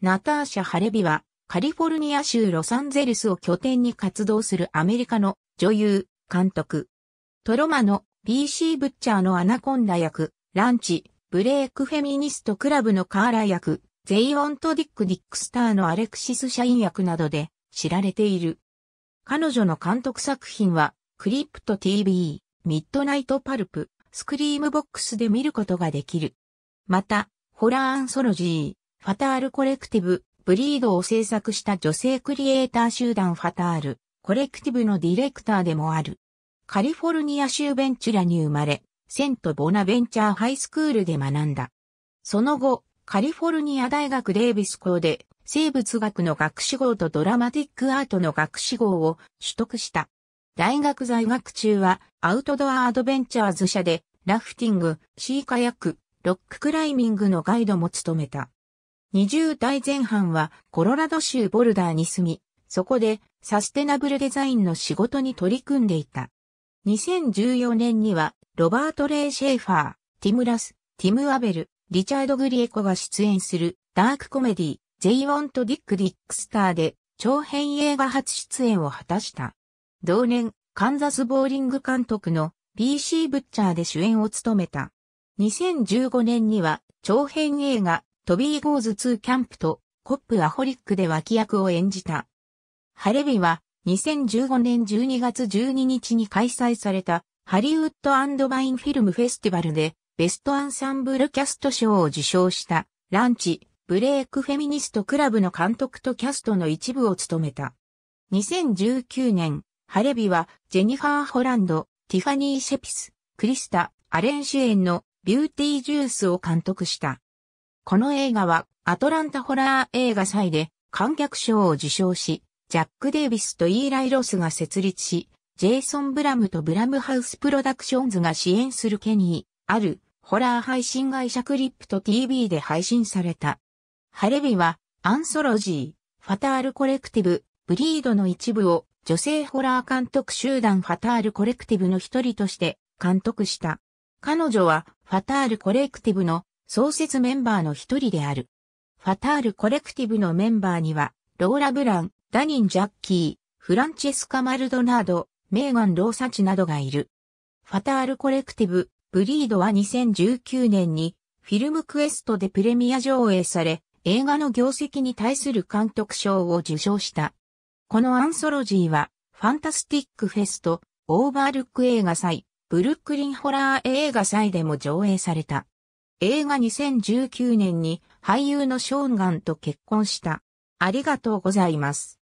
ナターシャ・ハレビは、カリフォルニア州ロサンゼルスを拠点に活動するアメリカの女優、監督。トロマの p c ブッチャーのアナコンダ役、ランチ、ブレイクフェミニストクラブのカーラ役、ゼイオント・ディック・ディック・スターのアレクシス・社員役などで知られている。彼女の監督作品は、クリプト TV、ミッドナイト・パルプ、スクリームボックスで見ることができる。また、ホラーアンソロジー、ファタールコレクティブ、ブリードを制作した女性クリエイター集団ファタール、コレクティブのディレクターでもある。カリフォルニア州ベンチュラに生まれ、セントボナベンチャーハイスクールで学んだ。その後、カリフォルニア大学デイビス校で生物学の学士号とドラマティックアートの学士号を取得した。大学在学中はアウトドアアドベンチャーズ社でラフティング、シーカヤック、ロッククライミングのガイドも務めた。20代前半はコロラド州ボルダーに住み、そこでサステナブルデザインの仕事に取り組んでいた。2014年にはロバート・レイ・シェーファー、ティム・ラス、ティム・アベル、リチャード・グリエコが出演するダークコメディ、ゼイ・ウォント・ディック・ディックスターで長編映画初出演を果たした。同年、カンザスボーリング監督の BC ブッチャーで主演を務めた。2015年には長編映画トビー・ゴーズ2キャンプとコップ・アホリックで脇役を演じた。ハレビは2015年12月12日に開催されたハリウッドバインフィルムフェスティバルでベストアンサンブルキャスト賞を受賞したランチ、ブレイクフェミニストクラブの監督とキャストの一部を務めた。2019年、ハレビはジェニファー・ホランド、ティファニー・シェピス、クリスタ、アレン主演のビューティー・ジュースを監督した。この映画はアトランタホラー映画祭で観客賞を受賞し、ジャック・デイビスとイーライ・ロスが設立し、ジェイソン・ブラムとブラムハウス・プロダクションズが支援するケニー、あるホラー配信会社クリップと TV で配信された。ハレビはアンソロジー、ファタール・コレクティブ、ブリードの一部を女性ホラー監督集団ファタール・コレクティブの一人として監督した。彼女はファタール・コレクティブの創設メンバーの一人である。ファタールコレクティブのメンバーには、ローラ・ブラン、ダニン・ジャッキー、フランチェスカ・マルドナード、メーガン・ローサチなどがいる。ファタールコレクティブ、ブリードは2019年にフィルムクエストでプレミア上映され、映画の業績に対する監督賞を受賞した。このアンソロジーは、ファンタスティックフェスト、オーバールック映画祭、ブルックリンホラー映画祭でも上映された。映画2019年に俳優のショーンガンと結婚した。ありがとうございます。